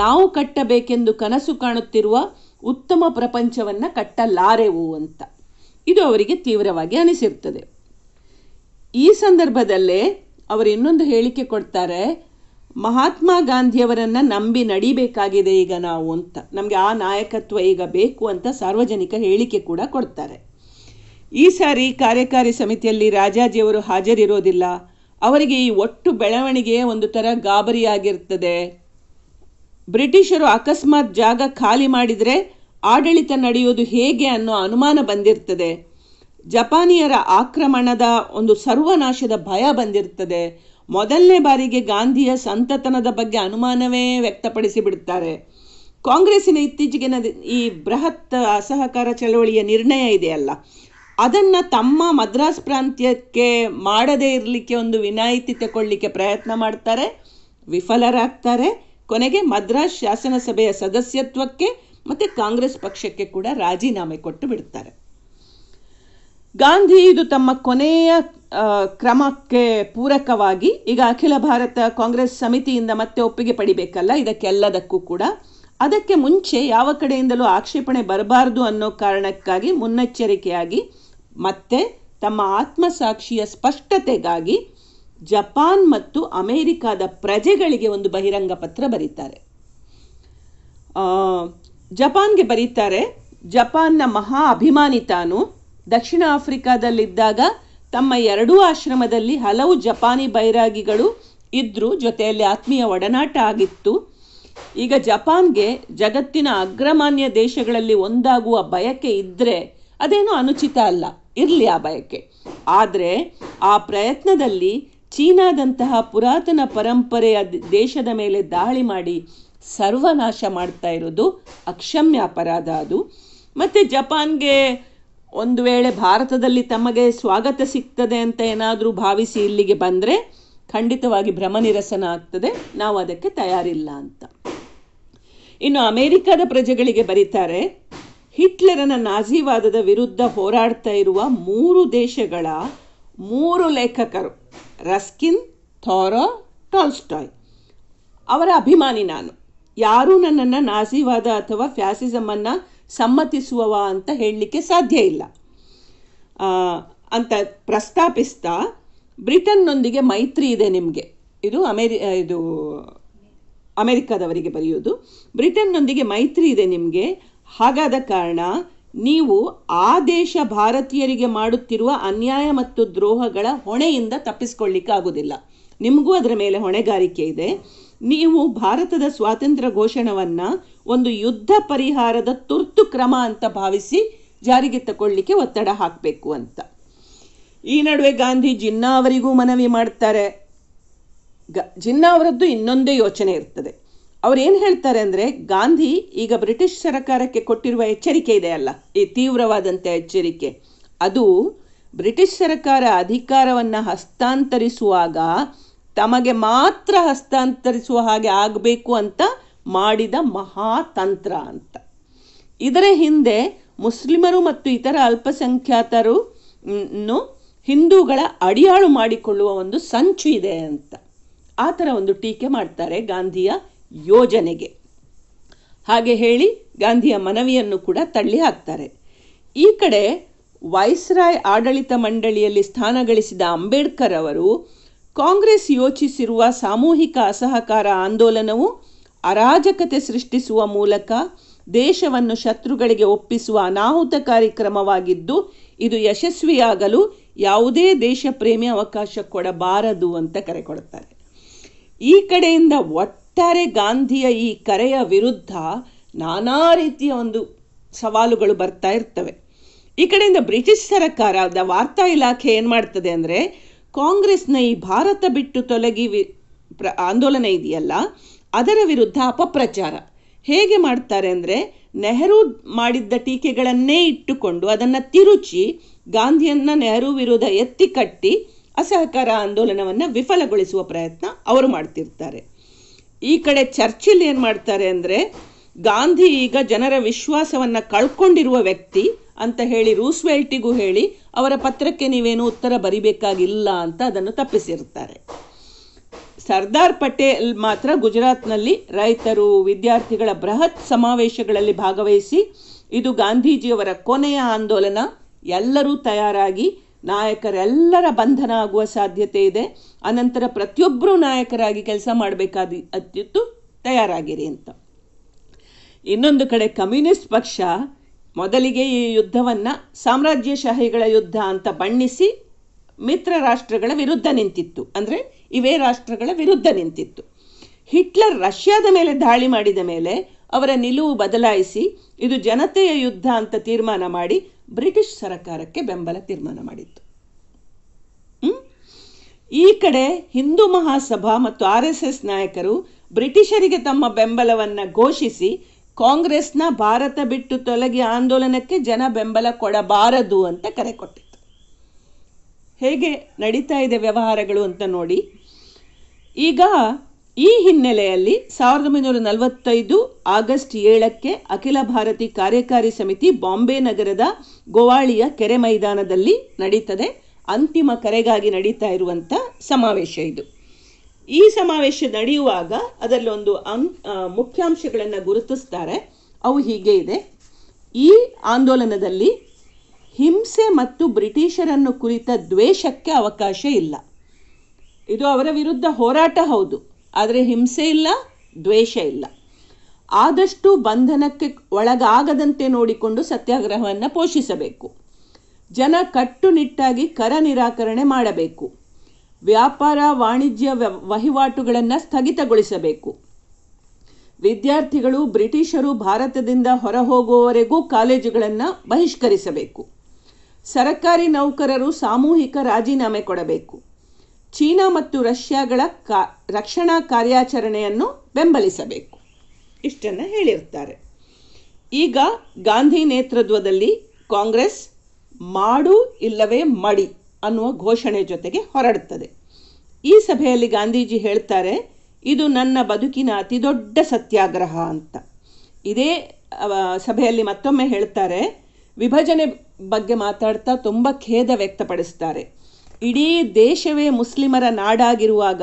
ನಾವು ಕಟ್ಟಬೇಕೆಂದು ಕನಸು ಕಾಣುತ್ತಿರುವ ಉತ್ತಮ ಪ್ರಪಂಚವನ್ನು ಕಟ್ಟಲಾರೆವು ಅಂತ ಇದು ಅವರಿಗೆ ತೀವ್ರವಾಗಿ ಅನಿಸಿರ್ತದೆ ಈ ಸಂದರ್ಭದಲ್ಲೇ ಅವರು ಇನ್ನೊಂದು ಹೇಳಿಕೆ ಕೊಡ್ತಾರೆ ಮಹಾತ್ಮ ಗಾಂಧಿಯವರನ್ನು ನಂಬಿ ನಡಿಬೇಕಾಗಿದೆ ಈಗ ನಾವು ಅಂತ ನಮಗೆ ಆ ನಾಯಕತ್ವ ಈಗ ಬೇಕು ಅಂತ ಸಾರ್ವಜನಿಕ ಹೇಳಿಕೆ ಕೂಡ ಕೊಡ್ತಾರೆ ಈ ಸಾರಿ ಕಾರ್ಯಕಾರಿ ಸಮಿತಿಯಲ್ಲಿ ರಾಜಾಜಿಯವರು ಹಾಜರಿರೋದಿಲ್ಲ ಅವರಿಗೆ ಈ ಒಟ್ಟು ಬೆಳವಣಿಗೆ ಒಂದು ಥರ ಗಾಬರಿಯಾಗಿರ್ತದೆ ಬ್ರಿಟಿಷರು ಅಕಸ್ಮಾತ್ ಜಾಗ ಖಾಲಿ ಮಾಡಿದರೆ ಆಡಳಿತ ನಡೆಯೋದು ಹೇಗೆ ಅನ್ನೋ ಅನುಮಾನ ಬಂದಿರ್ತದೆ ಜಪಾನಿಯರ ಆಕ್ರಮಣದ ಒಂದು ಸರ್ವನಾಶದ ಭಯ ಬಂದಿರ್ತದೆ ಮೊದಲನೇ ಬಾರಿಗೆ ಗಾಂಧಿಯ ಸಂತತನದ ಬಗ್ಗೆ ಅನುಮಾನವೇ ವ್ಯಕ್ತಪಡಿಸಿ ಬಿಡ್ತಾರೆ ಕಾಂಗ್ರೆಸ್ಸಿನ ಇತ್ತೀಚೆಗಿನ ಈ ಬೃಹತ್ ಅಸಹಕಾರ ಚಳವಳಿಯ ನಿರ್ಣಯ ಇದೆಯಲ್ಲ ಅದನ್ನು ತಮ್ಮ ಮದ್ರಾಸ್ ಪ್ರಾಂತ್ಯಕ್ಕೆ ಮಾಡದೇ ಇರಲಿಕ್ಕೆ ಒಂದು ವಿನಾಯಿತಿ ತಗೊಳ್ಳಿಕ್ಕೆ ಪ್ರಯತ್ನ ಮಾಡ್ತಾರೆ ವಿಫಲರಾಗ್ತಾರೆ ಕೊನೆಗೆ ಮದ್ರಾಸ್ ಶಾಸನಸಭೆಯ ಸದಸ್ಯತ್ವಕ್ಕೆ ಮತ್ತು ಕಾಂಗ್ರೆಸ್ ಪಕ್ಷಕ್ಕೆ ಕೂಡ ರಾಜೀನಾಮೆ ಕೊಟ್ಟು ಬಿಡ್ತಾರೆ ಗಾಂಧಿ ಇದು ತಮ್ಮ ಕೊನೆಯ ಕ್ರಮಕ್ಕೆ ಪೂರಕವಾಗಿ ಈಗ ಅಖಿಲ ಭಾರತ ಕಾಂಗ್ರೆಸ್ ಸಮಿತಿಯಿಂದ ಮತ್ತೆ ಒಪ್ಪಿಗೆ ಪಡಿಬೇಕಲ್ಲ ಇದಕ್ಕೆಲ್ಲದಕ್ಕೂ ಕೂಡ ಅದಕ್ಕೆ ಮುಂಚೆ ಯಾವ ಕಡೆಯಿಂದಲೂ ಆಕ್ಷೇಪಣೆ ಬರಬಾರದು ಅನ್ನೋ ಕಾರಣಕ್ಕಾಗಿ ಮುನ್ನೆಚ್ಚರಿಕೆಯಾಗಿ ಮತ್ತೆ ತಮ್ಮ ಆತ್ಮಸಾಕ್ಷಿಯ ಸ್ಪಷ್ಟತೆಗಾಗಿ ಜಪಾನ್ ಮತ್ತು ಅಮೇರಿಕಾದ ಪ್ರಜೆಗಳಿಗೆ ಒಂದು ಬಹಿರಂಗ ಪತ್ರ ಬರೀತಾರೆ ಜಪಾನ್ಗೆ ಬರೀತಾರೆ ಜಪಾನ್ನ ಮಹಾ ಅಭಿಮಾನಿ ತಾನು ದಕ್ಷಿಣ ಆಫ್ರಿಕಾದಲ್ಲಿದ್ದಾಗ ತಮ್ಮ ಎರಡೂ ಆಶ್ರಮದಲ್ಲಿ ಹಲವು ಜಪಾನಿ ಬೈರಾಗಿಗಳು ಇದ್ದರು ಜೊತೆಯಲ್ಲಿ ಆತ್ಮೀಯ ಒಡನಾಟ ಆಗಿತ್ತು ಈಗ ಜಪಾನ್ಗೆ ಜಗತ್ತಿನ ಅಗ್ರಮಾನ್ಯ ದೇಶಗಳಲ್ಲಿ ಒಂದಾಗುವ ಬಯಕೆ ಇದ್ದರೆ ಅದೇನು ಅನುಚಿತ ಅಲ್ಲ ಇರಲಿ ಆ ಬಯಕೆ ಆದರೆ ಆ ಪ್ರಯತ್ನದಲ್ಲಿ ಚೀನಾದಂತಹ ಪುರಾತನ ಪರಂಪರೆಯ ದೇಶದ ಮೇಲೆ ದಾಳಿ ಮಾಡಿ ಸರ್ವನಾಶ ಮಾಡ್ತಾ ಇರೋದು ಅಕ್ಷಮ್ಯ ಅಪರಾಧ ಅದು ಮತ್ತು ಜಪಾನ್ಗೆ ಒಂದು ವೇಳೆ ಭಾರತದಲ್ಲಿ ತಮಗೆ ಸ್ವಾಗತ ಸಿಗ್ತದೆ ಅಂತ ಏನಾದರೂ ಭಾವಿಸಿ ಇಲ್ಲಿಗೆ ಬಂದರೆ ಖಂಡಿತವಾಗಿ ಭ್ರಮನಿರಸನ ಆಗ್ತದೆ ನಾವು ಅದಕ್ಕೆ ತಯಾರಿಲ್ಲ ಅಂತ ಇನ್ನು ಅಮೇರಿಕಾದ ಪ್ರಜೆಗಳಿಗೆ ಬರೀತಾರೆ ಹಿಟ್ಲರನ ನಾಜಿವಾದದ ವಿರುದ್ಧ ಹೋರಾಡ್ತಾ ಇರುವ ಮೂರು ದೇಶಗಳ ಮೂರು ಲೇಖಕರು ರಸ್ಕಿನ್ ಥೋರ ಟಾಲ್ಸ್ಟಾಯ್ ಅವರ ಅಭಿಮಾನಿ ನಾನು ಯಾರೂ ನನ್ನನ್ನು ನಾಜಿವಾದ ಅಥವಾ ಫ್ಯಾಸಿಸಮನ್ನು ಸಮ್ಮತಿಸುವವ ಅಂತ ಹೇಳಲಿಕ್ಕೆ ಸಾಧ್ಯ ಇಲ್ಲ ಅಂತ ಪ್ರಸ್ತಾಪಿಸ್ತಾ ಬ್ರಿಟನ್ನೊಂದಿಗೆ ಮೈತ್ರಿ ಇದೆ ನಿಮಗೆ ಇದು ಅಮೇರಿ ಇದು ಅಮೆರಿಕದವರಿಗೆ ಬರೆಯೋದು ಬ್ರಿಟನ್ನೊಂದಿಗೆ ಮೈತ್ರಿ ಇದೆ ನಿಮಗೆ ಹಾಗಾದ ಕಾರಣ ನೀವು ಆ ದೇಶ ಭಾರತೀಯರಿಗೆ ಮಾಡುತ್ತಿರುವ ಅನ್ಯಾಯ ಮತ್ತು ದ್ರೋಹಗಳ ಹೊಣೆಯಿಂದ ಆಗುವುದಿಲ್ಲ ನಿಮಗೂ ಅದರ ಮೇಲೆ ಹೊಣೆಗಾರಿಕೆ ಇದೆ ನೀವು ಭಾರತದ ಸ್ವಾತಂತ್ರ್ಯ ಘೋಷಣವನ್ನು ಒಂದು ಯುದ್ಧ ಪರಿಹಾರದ ತುರ್ತು ಕ್ರಮ ಅಂತ ಭಾವಿಸಿ ಜಾರಿಗೆ ತಗೊಳ್ಳಿಕ್ಕೆ ಒತ್ತಡ ಹಾಕಬೇಕು ಅಂತ ಈ ನಡುವೆ ಗಾಂಧಿ ಜಿನ್ನಾ ಅವರಿಗೂ ಮನವಿ ಮಾಡ್ತಾರೆ ಗ ಜಿನ್ನಾ ಅವರದ್ದು ಇನ್ನೊಂದೇ ಯೋಚನೆ ಇರ್ತದೆ ಏನು ಹೇಳ್ತಾರೆ ಅಂದರೆ ಗಾಂಧಿ ಈಗ ಬ್ರಿಟಿಷ್ ಸರ್ಕಾರಕ್ಕೆ ಕೊಟ್ಟಿರುವ ಎಚ್ಚರಿಕೆ ಇದೆ ಅಲ್ಲ ಈ ತೀವ್ರವಾದಂಥ ಎಚ್ಚರಿಕೆ ಅದು ಬ್ರಿಟಿಷ್ ಸರ್ಕಾರ ಅಧಿಕಾರವನ್ನು ಹಸ್ತಾಂತರಿಸುವಾಗ ತಮಗೆ ಮಾತ್ರ ಹಸ್ತಾಂತರಿಸುವ ಹಾಗೆ ಆಗಬೇಕು ಅಂತ ಮಾಡಿದ ಮಹಾತಂತ್ರ ಅಂತ ಇದರ ಹಿಂದೆ ಮುಸ್ಲಿಮರು ಮತ್ತು ಇತರ ಅಲ್ಪಸಂಖ್ಯಾತರು ಹಿಂದೂಗಳ ಅಡಿಯಾಳು ಮಾಡಿಕೊಳ್ಳುವ ಒಂದು ಸಂಚು ಇದೆ ಅಂತ ಆ ಥರ ಒಂದು ಟೀಕೆ ಮಾಡ್ತಾರೆ ಗಾಂಧಿಯ ಯೋಜನೆಗೆ ಹಾಗೆ ಹೇಳಿ ಗಾಂಧಿಯ ಮನವಿಯನ್ನು ಕೂಡ ತಳ್ಳಿ ಹಾಕ್ತಾರೆ ಈ ಕಡೆ ವೈಸ್ರಾಯ್ ಆಡಳಿತ ಮಂಡಳಿಯಲ್ಲಿ ಸ್ಥಾನ ಅಂಬೇಡ್ಕರ್ ಅವರು ಕಾಂಗ್ರೆಸ್ ಯೋಚಿಸಿರುವ ಸಾಮೂಹಿಕ ಅಸಹಕಾರ ಆಂದೋಲನವು ಅರಾಜಕತೆ ಸೃಷ್ಟಿಸುವ ಮೂಲಕ ದೇಶವನ್ನು ಶತ್ರುಗಳಿಗೆ ಒಪ್ಪಿಸುವ ಅನಾಹುತಕಾರಿ ಕ್ರಮವಾಗಿದ್ದು ಇದು ಯಶಸ್ವಿಯಾಗಲು ಯಾವುದೇ ದೇಶ ಪ್ರೇಮಿ ಅವಕಾಶ ಕೊಡಬಾರದು ಅಂತ ಕರೆ ಕೊಡುತ್ತಾರೆ ಈ ಕಡೆಯಿಂದ ಒಟ್ಟು ಒಟ್ಟಾರೆ ಗಾಂಧಿಯ ಈ ಕರೆಯ ವಿರುದ್ಧ ನಾನಾ ರೀತಿಯ ಒಂದು ಸವಾಲುಗಳು ಬರ್ತಾ ಇರ್ತವೆ ಈ ಕಡೆಯಿಂದ ಬ್ರಿಟಿಷ್ ಸರಕಾರದ ವಾರ್ತಾ ಇಲಾಖೆ ಏನು ಮಾಡ್ತದೆ ಅಂದರೆ ಕಾಂಗ್ರೆಸ್ನ ಈ ಭಾರತ ಬಿಟ್ಟು ತೊಲಗಿ ವಿ ಪ್ರ ಆಂದೋಲನ ಇದೆಯಲ್ಲ ಅದರ ವಿರುದ್ಧ ಅಪಪ್ರಚಾರ ಹೇಗೆ ಮಾಡ್ತಾರೆ ಅಂದರೆ ನೆಹರು ಮಾಡಿದ್ದ ಟೀಕೆಗಳನ್ನೇ ಇಟ್ಟುಕೊಂಡು ಅದನ್ನು ತಿರುಚಿ ಗಾಂಧಿಯನ್ನು ನೆಹರು ವಿರುದ್ಧ ಎತ್ತಿ ಕಟ್ಟಿ ಅಸಹಕಾರ ಆಂದೋಲನವನ್ನು ವಿಫಲಗೊಳಿಸುವ ಪ್ರಯತ್ನ ಅವರು ಮಾಡ್ತಿರ್ತಾರೆ ಈ ಕಡೆ ಚರ್ಚಿಲ್ ಏನು ಮಾಡ್ತಾರೆ ಅಂದರೆ ಗಾಂಧಿ ಈಗ ಜನರ ವಿಶ್ವಾಸವನ್ನು ಕಳ್ಕೊಂಡಿರುವ ವ್ಯಕ್ತಿ ಅಂತ ಹೇಳಿ ರೂಸ್ವೆಲ್ಟಿಗೂ ಹೇಳಿ ಅವರ ಪತ್ರಕ್ಕೆ ನೀವೇನು ಉತ್ತರ ಬರಿಬೇಕಾಗಿಲ್ಲ ಅಂತ ಅದನ್ನು ತಪ್ಪಿಸಿರ್ತಾರೆ ಸರ್ದಾರ್ ಪಟೇಲ್ ಮಾತ್ರ ಗುಜರಾತ್ನಲ್ಲಿ ರೈತರು ವಿದ್ಯಾರ್ಥಿಗಳ ಬೃಹತ್ ಸಮಾವೇಶಗಳಲ್ಲಿ ಭಾಗವಹಿಸಿ ಇದು ಗಾಂಧೀಜಿಯವರ ಕೊನೆಯ ಆಂದೋಲನ ಎಲ್ಲರೂ ತಯಾರಾಗಿ ನಾಯಕರೆಲ್ಲರ ಬಂಧನ ಆಗುವ ಸಾಧ್ಯತೆ ಇದೆ ಅನಂತರ ಪ್ರತಿಯೊಬ್ಬರೂ ನಾಯಕರಾಗಿ ಕೆಲಸ ಮಾಡಬೇಕಾದ ಅತ್ಯುತ್ತು ತಯಾರಾಗಿರಿ ಅಂತ ಇನ್ನೊಂದು ಕಡೆ ಕಮ್ಯುನಿಸ್ಟ್ ಪಕ್ಷ ಮೊದಲಿಗೆ ಈ ಯುದ್ಧವನ್ನು ಸಾಮ್ರಾಜ್ಯಶಾಹಿಗಳ ಯುದ್ಧ ಅಂತ ಬಣ್ಣಿಸಿ ಮಿತ್ರ ರಾಷ್ಟ್ರಗಳ ವಿರುದ್ಧ ನಿಂತಿತ್ತು ಅಂದರೆ ಇವೇ ರಾಷ್ಟ್ರಗಳ ವಿರುದ್ಧ ನಿಂತಿತ್ತು ಹಿಟ್ಲರ್ ರಷ್ಯಾದ ಮೇಲೆ ದಾಳಿ ಮಾಡಿದ ಮೇಲೆ ಅವರ ನಿಲುವು ಬದಲಾಯಿಸಿ ಇದು ಜನತೆಯ ಯುದ್ಧ ಅಂತ ತೀರ್ಮಾನ ಮಾಡಿ ಬ್ರಿಟಿಷ್ ಸರಕಾರಕ್ಕೆ ಬೆಂಬಲ ತೀರ್ಮಾನ ಮಾಡಿತ್ತು ಈ ಕಡೆ ಹಿಂದೂ ಮಹಾಸಭಾ ಮತ್ತು ಆರ್ ಎಸ್ ಎಸ್ ನಾಯಕರು ಬ್ರಿಟಿಷರಿಗೆ ತಮ್ಮ ಬೆಂಬಲವನ್ನು ಘೋಷಿಸಿ ಕಾಂಗ್ರೆಸ್ನ ಭಾರತ ಬಿಟ್ಟು ತೊಲಗಿ ಆಂದೋಲನಕ್ಕೆ ಜನ ಬೆಂಬಲ ಕೊಡಬಾರದು ಅಂತ ಕರೆ ಕೊಟ್ಟಿತ್ತು ಹೇಗೆ ನಡೀತಾ ಇದೆ ವ್ಯವಹಾರಗಳು ಅಂತ ನೋಡಿ ಈಗ ಈ ಹಿನ್ನೆಲೆಯಲ್ಲಿ ಸಾವಿರದ ಒಂಬೈನೂರ ನಲವತ್ತೈದು ಆಗಸ್ಟ್ ಏಳಕ್ಕೆ ಅಖಿಲ ಭಾರತಿ ಕಾರ್ಯಕಾರಿ ಸಮಿತಿ ಬಾಂಬೆ ನಗರದ ಗೋವಾಳಿಯ ಕೆರೆ ಮೈದಾನದಲ್ಲಿ ನಡೀತದೆ ಅಂತಿಮ ಕರೆಗಾಗಿ ನಡೀತಾ ಇರುವಂಥ ಸಮಾವೇಶ ಇದು ಈ ಸಮಾವೇಶ ನಡೆಯುವಾಗ ಅದರಲ್ಲೊಂದು ಅಂ ಮುಖ್ಯಾಂಶಗಳನ್ನು ಗುರುತಿಸ್ತಾರೆ ಅವು ಹೀಗೆ ಇದೆ ಈ ಆಂದೋಲನದಲ್ಲಿ ಹಿಂಸೆ ಮತ್ತು ಬ್ರಿಟಿಷರನ್ನು ಕುರಿತ ದ್ವೇಷಕ್ಕೆ ಅವಕಾಶ ಇಲ್ಲ ಇದು ಅವರ ವಿರುದ್ಧ ಹೋರಾಟ ಹೌದು ಆದರೆ ಹಿಂಸೆ ಇಲ್ಲ ದ್ವೇಷ ಇಲ್ಲ ಆದಷ್ಟು ಬಂಧನಕ್ಕೆ ಒಳಗಾಗದಂತೆ ನೋಡಿಕೊಂಡು ಸತ್ಯಾಗ್ರಹವನ್ನು ಪೋಷಿಸಬೇಕು ಜನ ಕಟ್ಟುನಿಟ್ಟಾಗಿ ಕರ ನಿರಾಕರಣೆ ಮಾಡಬೇಕು ವ್ಯಾಪಾರ ವಾಣಿಜ್ಯ ವಹಿವಾಟುಗಳನ್ನು ಸ್ಥಗಿತಗೊಳಿಸಬೇಕು ವಿದ್ಯಾರ್ಥಿಗಳು ಬ್ರಿಟಿಷರು ಭಾರತದಿಂದ ಹೋಗುವವರೆಗೂ ಕಾಲೇಜುಗಳನ್ನು ಬಹಿಷ್ಕರಿಸಬೇಕು ಸರಕಾರಿ ನೌಕರರು ಸಾಮೂಹಿಕ ರಾಜೀನಾಮೆ ಕೊಡಬೇಕು ಚೀನಾ ಮತ್ತು ರಷ್ಯಾಗಳ ಕಾ ರಕ್ಷಣಾ ಕಾರ್ಯಾಚರಣೆಯನ್ನು ಬೆಂಬಲಿಸಬೇಕು ಇಷ್ಟನ್ನು ಹೇಳಿರುತ್ತಾರೆ ಈಗ ಗಾಂಧಿ ನೇತೃತ್ವದಲ್ಲಿ ಕಾಂಗ್ರೆಸ್ ಮಾಡು ಇಲ್ಲವೇ ಮಡಿ ಅನ್ನುವ ಘೋಷಣೆ ಜೊತೆಗೆ ಹೊರಡುತ್ತದೆ ಈ ಸಭೆಯಲ್ಲಿ ಗಾಂಧೀಜಿ ಹೇಳ್ತಾರೆ ಇದು ನನ್ನ ಬದುಕಿನ ಅತಿದೊಡ್ಡ ಸತ್ಯಾಗ್ರಹ ಅಂತ ಇದೇ ಸಭೆಯಲ್ಲಿ ಮತ್ತೊಮ್ಮೆ ಹೇಳ್ತಾರೆ ವಿಭಜನೆ ಬಗ್ಗೆ ಮಾತಾಡ್ತಾ ತುಂಬ ಖೇದ ವ್ಯಕ್ತಪಡಿಸ್ತಾರೆ ಇಡೀ ದೇಶವೇ ಮುಸ್ಲಿಮರ ನಾಡಾಗಿರುವಾಗ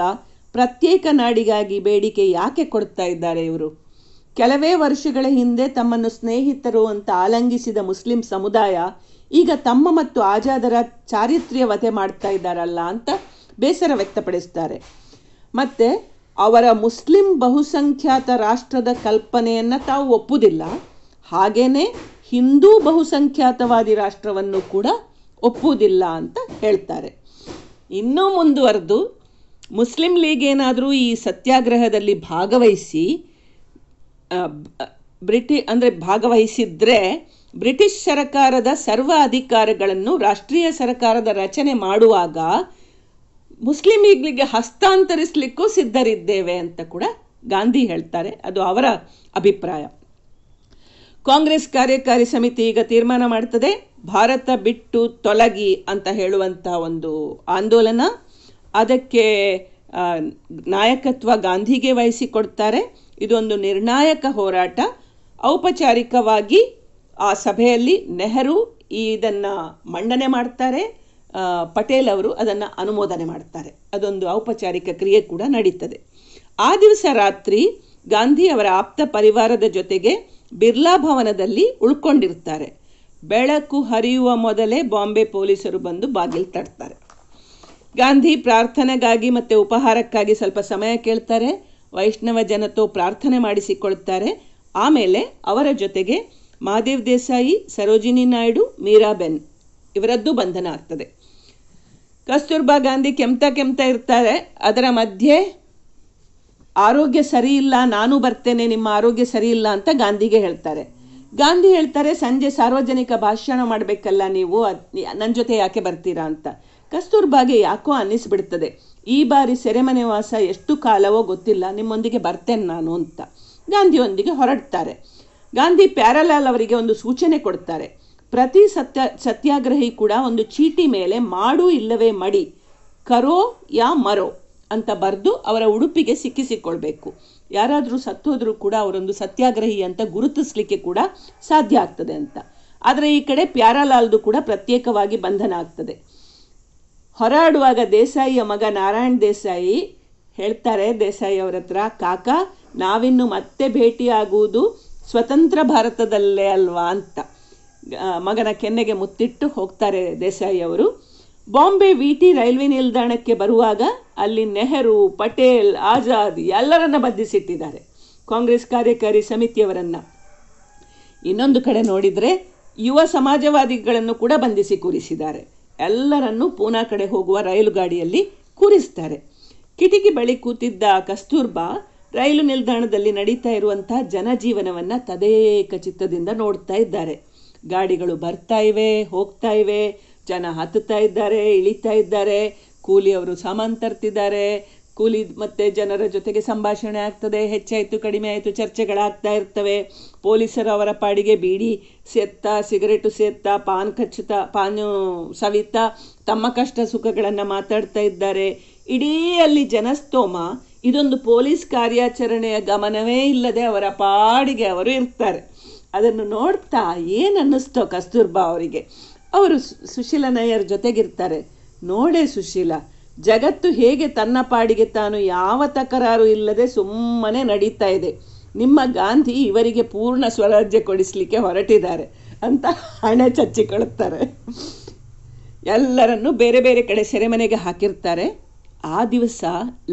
ಪ್ರತ್ಯೇಕ ನಾಡಿಗಾಗಿ ಬೇಡಿಕೆ ಯಾಕೆ ಕೊಡ್ತಾ ಇದ್ದಾರೆ ಇವರು ಕೆಲವೇ ವರ್ಷಗಳ ಹಿಂದೆ ತಮ್ಮನ್ನು ಸ್ನೇಹಿತರು ಅಂತ ಆಲಂಗಿಸಿದ ಮುಸ್ಲಿಂ ಸಮುದಾಯ ಈಗ ತಮ್ಮ ಮತ್ತು ಆಜಾದರ ಚಾರಿತ್ರ್ಯವತೆ ಮಾಡ್ತಾ ಇದ್ದಾರಲ್ಲ ಅಂತ ಬೇಸರ ವ್ಯಕ್ತಪಡಿಸ್ತಾರೆ ಮತ್ತು ಅವರ ಮುಸ್ಲಿಂ ಬಹುಸಂಖ್ಯಾತ ರಾಷ್ಟ್ರದ ಕಲ್ಪನೆಯನ್ನು ತಾವು ಒಪ್ಪುವುದಿಲ್ಲ ಹಾಗೇನೇ ಹಿಂದೂ ಬಹುಸಂಖ್ಯಾತವಾದಿ ರಾಷ್ಟ್ರವನ್ನು ಕೂಡ ಒಪ್ಪುವುದಿಲ್ಲ ಅಂತ ಹೇಳ್ತಾರೆ ಇನ್ನೂ ಮುಂದುವರೆದು ಮುಸ್ಲಿಂ ಲೀಗ್ ಏನಾದರೂ ಈ ಸತ್ಯಾಗ್ರಹದಲ್ಲಿ ಭಾಗವಹಿಸಿ ಬ್ರಿಟಿ ಅಂದರೆ ಭಾಗವಹಿಸಿದ್ರೆ ಬ್ರಿಟಿಷ್ ಸರಕಾರದ ಸರ್ವ ಅಧಿಕಾರಗಳನ್ನು ರಾಷ್ಟ್ರೀಯ ಸರಕಾರದ ರಚನೆ ಮಾಡುವಾಗ ಮುಸ್ಲಿಂ ಲೀಗ್ಲಿಗೆ ಹಸ್ತಾಂತರಿಸಲಿಕ್ಕೂ ಸಿದ್ಧರಿದ್ದೇವೆ ಅಂತ ಕೂಡ ಗಾಂಧಿ ಹೇಳ್ತಾರೆ ಅದು ಅವರ ಅಭಿಪ್ರಾಯ ಕಾಂಗ್ರೆಸ್ ಕಾರ್ಯಕಾರಿ ಸಮಿತಿ ಈಗ ತೀರ್ಮಾನ ಮಾಡ್ತದೆ ಭಾರತ ಬಿಟ್ಟು ತೊಲಗಿ ಅಂತ ಹೇಳುವಂಥ ಒಂದು ಆಂದೋಲನ ಅದಕ್ಕೆ ನಾಯಕತ್ವ ಗಾಂಧಿಗೆ ವಹಿಸಿಕೊಡ್ತಾರೆ ಇದೊಂದು ನಿರ್ಣಾಯಕ ಹೋರಾಟ ಔಪಚಾರಿಕವಾಗಿ ಆ ಸಭೆಯಲ್ಲಿ ನೆಹರು ಇದನ್ನು ಮಂಡನೆ ಮಾಡ್ತಾರೆ ಪಟೇಲ್ ಅವರು ಅದನ್ನು ಅನುಮೋದನೆ ಮಾಡ್ತಾರೆ ಅದೊಂದು ಔಪಚಾರಿಕ ಕ್ರಿಯೆ ಕೂಡ ನಡೀತದೆ ಆ ದಿವಸ ರಾತ್ರಿ ಗಾಂಧಿ ಅವರ ಆಪ್ತ ಪರಿವಾರದ ಜೊತೆಗೆ ಬಿರ್ಲಾ ಭವನದಲ್ಲಿ ಉಳ್ಕೊಂಡಿರ್ತಾರೆ ಬೆಳಕು ಹರಿಯುವ ಮೊದಲೇ ಬಾಂಬೆ ಪೊಲೀಸರು ಬಂದು ಬಾಗಿಲು ತಡ್ತಾರೆ ಗಾಂಧಿ ಪ್ರಾರ್ಥನೆಗಾಗಿ ಮತ್ತು ಉಪಹಾರಕ್ಕಾಗಿ ಸ್ವಲ್ಪ ಸಮಯ ಕೇಳ್ತಾರೆ ವೈಷ್ಣವ ಜನತೋ ಪ್ರಾರ್ಥನೆ ಮಾಡಿಸಿಕೊಳ್ತಾರೆ ಆಮೇಲೆ ಅವರ ಜೊತೆಗೆ ಮಹಾದೇವ್ ದೇಸಾಯಿ ಸರೋಜಿನಿ ನಾಯ್ಡು ಮೀರಾಬೆನ್ ಇವರದ್ದು ಬಂಧನ ಆಗ್ತದೆ ಕಸ್ತೂರ್ಬಾ ಗಾಂಧಿ ಕೆಮ್ತಾ ಕೆಮ್ತಾ ಇರ್ತಾರೆ ಅದರ ಮಧ್ಯೆ ಆರೋಗ್ಯ ಸರಿ ಇಲ್ಲ ನಾನು ಬರ್ತೇನೆ ನಿಮ್ಮ ಆರೋಗ್ಯ ಸರಿ ಇಲ್ಲ ಅಂತ ಗಾಂಧಿಗೆ ಹೇಳ್ತಾರೆ ಗಾಂಧಿ ಹೇಳ್ತಾರೆ ಸಂಜೆ ಸಾರ್ವಜನಿಕ ಭಾಷಣ ಮಾಡಬೇಕಲ್ಲ ನೀವು ನನ್ನ ಜೊತೆ ಯಾಕೆ ಬರ್ತೀರಾ ಅಂತ ಕಸ್ತೂರ್ಬಾಗೆ ಯಾಕೋ ಅನ್ನಿಸ್ಬಿಡ್ತದೆ ಈ ಬಾರಿ ಸೆರೆಮನೆ ವಾಸ ಎಷ್ಟು ಕಾಲವೋ ಗೊತ್ತಿಲ್ಲ ನಿಮ್ಮೊಂದಿಗೆ ಬರ್ತೇನೆ ನಾನು ಅಂತ ಗಾಂಧಿಯೊಂದಿಗೆ ಹೊರಡ್ತಾರೆ ಗಾಂಧಿ ಪ್ಯಾರಲಾಲ್ ಅವರಿಗೆ ಒಂದು ಸೂಚನೆ ಕೊಡ್ತಾರೆ ಪ್ರತಿ ಸತ್ಯ ಸತ್ಯಾಗ್ರಹಿ ಕೂಡ ಒಂದು ಚೀಟಿ ಮೇಲೆ ಮಾಡು ಇಲ್ಲವೇ ಮಡಿ ಕರೋ ಯಾ ಮರೋ ಅಂತ ಬರೆದು ಅವರ ಉಡುಪಿಗೆ ಸಿಕ್ಕಿಸಿಕೊಳ್ಬೇಕು ಯಾರಾದರೂ ಸತ್ತೋದ್ರೂ ಕೂಡ ಅವರೊಂದು ಸತ್ಯಾಗ್ರಹಿ ಅಂತ ಗುರುತಿಸ್ಲಿಕ್ಕೆ ಕೂಡ ಸಾಧ್ಯ ಆಗ್ತದೆ ಅಂತ ಆದರೆ ಈ ಕಡೆ ಪ್ಯಾರಾಲಾಲ್ದು ಕೂಡ ಪ್ರತ್ಯೇಕವಾಗಿ ಬಂಧನ ಆಗ್ತದೆ ಹೊರಾಡುವಾಗ ದೇಸಾಯಿಯ ಮಗ ನಾರಾಯಣ್ ದೇಸಾಯಿ ಹೇಳ್ತಾರೆ ದೇಸಾಯಿ ಅವರ ಹತ್ರ ಕಾಕ ನಾವಿನ್ನು ಮತ್ತೆ ಭೇಟಿಯಾಗುವುದು ಸ್ವತಂತ್ರ ಭಾರತದಲ್ಲೇ ಅಲ್ವಾ ಅಂತ ಮಗನ ಕೆನ್ನೆಗೆ ಮುತ್ತಿಟ್ಟು ಹೋಗ್ತಾರೆ ದೇಸಾಯಿ ಅವರು ಬಾಂಬೆ ವಿಟಿ ರೈಲ್ವೆ ನಿಲ್ದಾಣಕ್ಕೆ ಬರುವಾಗ ಅಲ್ಲಿ ನೆಹರು ಪಟೇಲ್ ಆಜಾದ್ ಎಲ್ಲರನ್ನ ಬಂಧಿಸಿಟ್ಟಿದ್ದಾರೆ ಕಾಂಗ್ರೆಸ್ ಕಾರ್ಯಕಾರಿ ಸಮಿತಿಯವರನ್ನ ಇನ್ನೊಂದು ಕಡೆ ನೋಡಿದರೆ ಯುವ ಸಮಾಜವಾದಿಗಳನ್ನು ಕೂಡ ಬಂಧಿಸಿ ಕೂರಿಸಿದ್ದಾರೆ ಎಲ್ಲರನ್ನೂ ಪೂನಾ ಕಡೆ ಹೋಗುವ ರೈಲು ಗಾಡಿಯಲ್ಲಿ ಕೂರಿಸ್ತಾರೆ ಕಿಟಕಿ ಬಳಿ ಕೂತಿದ್ದ ಕಸ್ತೂರ್ಬಾ ರೈಲು ನಿಲ್ದಾಣದಲ್ಲಿ ನಡೀತಾ ಇರುವಂತಹ ಜನಜೀವನವನ್ನು ತದೇಕ ಚಿತ್ತದಿಂದ ನೋಡ್ತಾ ಇದ್ದಾರೆ ಗಾಡಿಗಳು ಬರ್ತಾ ಇವೆ ಹೋಗ್ತಾ ಇವೆ ಜನ ಹತ್ತುತ್ತಾ ಇದ್ದಾರೆ ಇಳಿತಾ ಇದ್ದಾರೆ ಕೂಲಿಯವರು ಸಾಮಾನು ತರ್ತಿದ್ದಾರೆ ಕೂಲಿ ಮತ್ತು ಜನರ ಜೊತೆಗೆ ಸಂಭಾಷಣೆ ಆಗ್ತದೆ ಹೆಚ್ಚಾಯಿತು ಕಡಿಮೆ ಆಯಿತು ಚರ್ಚೆಗಳಾಗ್ತಾ ಇರ್ತವೆ ಪೊಲೀಸರು ಅವರ ಪಾಡಿಗೆ ಬೀಡಿ ಸೇತ್ತಾ ಸಿಗರೇಟು ಸೇತ್ತಾ ಪಾನ್ ಕಚ್ಚುತ್ತಾ ಪಾನು ಸವಿತಾ ತಮ್ಮ ಕಷ್ಟ ಸುಖಗಳನ್ನು ಮಾತಾಡ್ತಾ ಇದ್ದಾರೆ ಇಡೀ ಅಲ್ಲಿ ಜನಸ್ತೋಮ ಇದೊಂದು ಪೊಲೀಸ್ ಕಾರ್ಯಾಚರಣೆಯ ಗಮನವೇ ಇಲ್ಲದೆ ಅವರ ಪಾಡಿಗೆ ಅವರು ಇರ್ತಾರೆ ಅದನ್ನು ನೋಡ್ತಾ ಏನು ಅನ್ನಿಸ್ತೋ ಕಸ್ತೂರ್ಬಾ ಅವರಿಗೆ ಅವರು ಸುಶೀಲ ನಯ್ಯರ್ ಜೊತೆಗಿರ್ತಾರೆ ನೋಡೇ ಸುಶೀಲ ಜಗತ್ತು ಹೇಗೆ ತನ್ನ ಪಾಡಿಗೆ ತಾನು ಯಾವ ತಕರಾರು ಇಲ್ಲದೆ ಸುಮ್ಮನೆ ನಡೀತಾ ಇದೆ ನಿಮ್ಮ ಗಾಂಧಿ ಇವರಿಗೆ ಪೂರ್ಣ ಸ್ವರಾಜ್ಯ ಕೊಡಿಸಲಿಕ್ಕೆ ಹೊರಟಿದ್ದಾರೆ ಅಂತ ಹಣೆ ಚಚ್ಚಿಕೊಳ್ಳುತ್ತಾರೆ ಎಲ್ಲರನ್ನು ಬೇರೆ ಬೇರೆ ಕಡೆ ಸೆರೆಮನೆಗೆ ಹಾಕಿರ್ತಾರೆ ಆ ದಿವಸ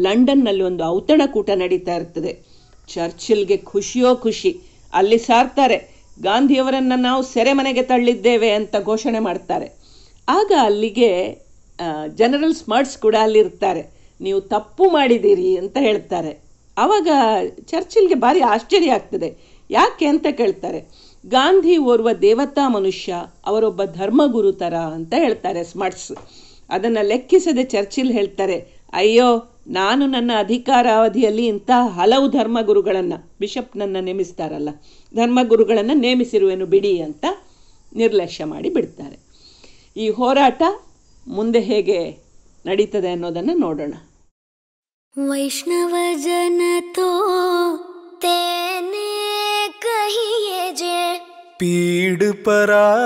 ಲಂಡನ್ನಲ್ಲಿ ಒಂದು ಔತಣಕೂಟ ನಡೀತಾ ಇರ್ತದೆ ಚರ್ಚಿಲ್ಗೆ ಖುಷಿಯೋ ಖುಷಿ ಅಲ್ಲಿ ಸಾರ್ತಾರೆ ಗಾಂಧಿಯವರನ್ನು ನಾವು ಸೆರೆಮನೆಗೆ ತಳ್ಳಿದ್ದೇವೆ ಅಂತ ಘೋಷಣೆ ಮಾಡ್ತಾರೆ ಆಗ ಅಲ್ಲಿಗೆ ಜನರಲ್ ಸ್ಮರ್ಟ್ಸ್ ಕೂಡ ಅಲ್ಲಿರ್ತಾರೆ ನೀವು ತಪ್ಪು ಮಾಡಿದ್ದೀರಿ ಅಂತ ಹೇಳ್ತಾರೆ ಆವಾಗ ಚರ್ಚಿಲ್ಗೆ ಭಾರಿ ಆಶ್ಚರ್ಯ ಆಗ್ತದೆ ಯಾಕೆ ಅಂತ ಕೇಳ್ತಾರೆ ಗಾಂಧಿ ಓರ್ವ ದೇವತಾ ಮನುಷ್ಯ ಅವರೊಬ್ಬ ಧರ್ಮಗುರು ಥರ ಅಂತ ಹೇಳ್ತಾರೆ ಸ್ಮರ್ಟ್ಸ್ ಅದನ್ನು ಲೆಕ್ಕಿಸದೆ ಚರ್ಚಿಲ್ ಹೇಳ್ತಾರೆ ಅಯ್ಯೋ ನಾನು ನನ್ನ ಅಧಿಕಾರಾವಧಿಯಲ್ಲಿ ಇಂಥ ಹಲವು ಧರ್ಮಗುರುಗಳನ್ನು ಬಿಷಪ್ನನ್ನು ನೇಮಿಸ್ತಾರಲ್ಲ ಧರ್ಮಗುರುಗಳನ್ನು ನೇಮಿಸಿರುವೆನು ಬಿಡಿ ಅಂತ ನಿರ್ಲಕ್ಷ್ಯ ಮಾಡಿ ಬಿಡ್ತಾರೆ ಈ ಹೋರಾಟ ಮುಂದೆ ಹೇಗೆ ನಡೀತದೆ ಅನ್ನೋದನ್ನು ನೋಡೋಣ ವೈಷ್ಣವ ಜನತೋ ತೇನೆ ಕಹಿಯೇ ಪೀಡು ಪರಾಯಿ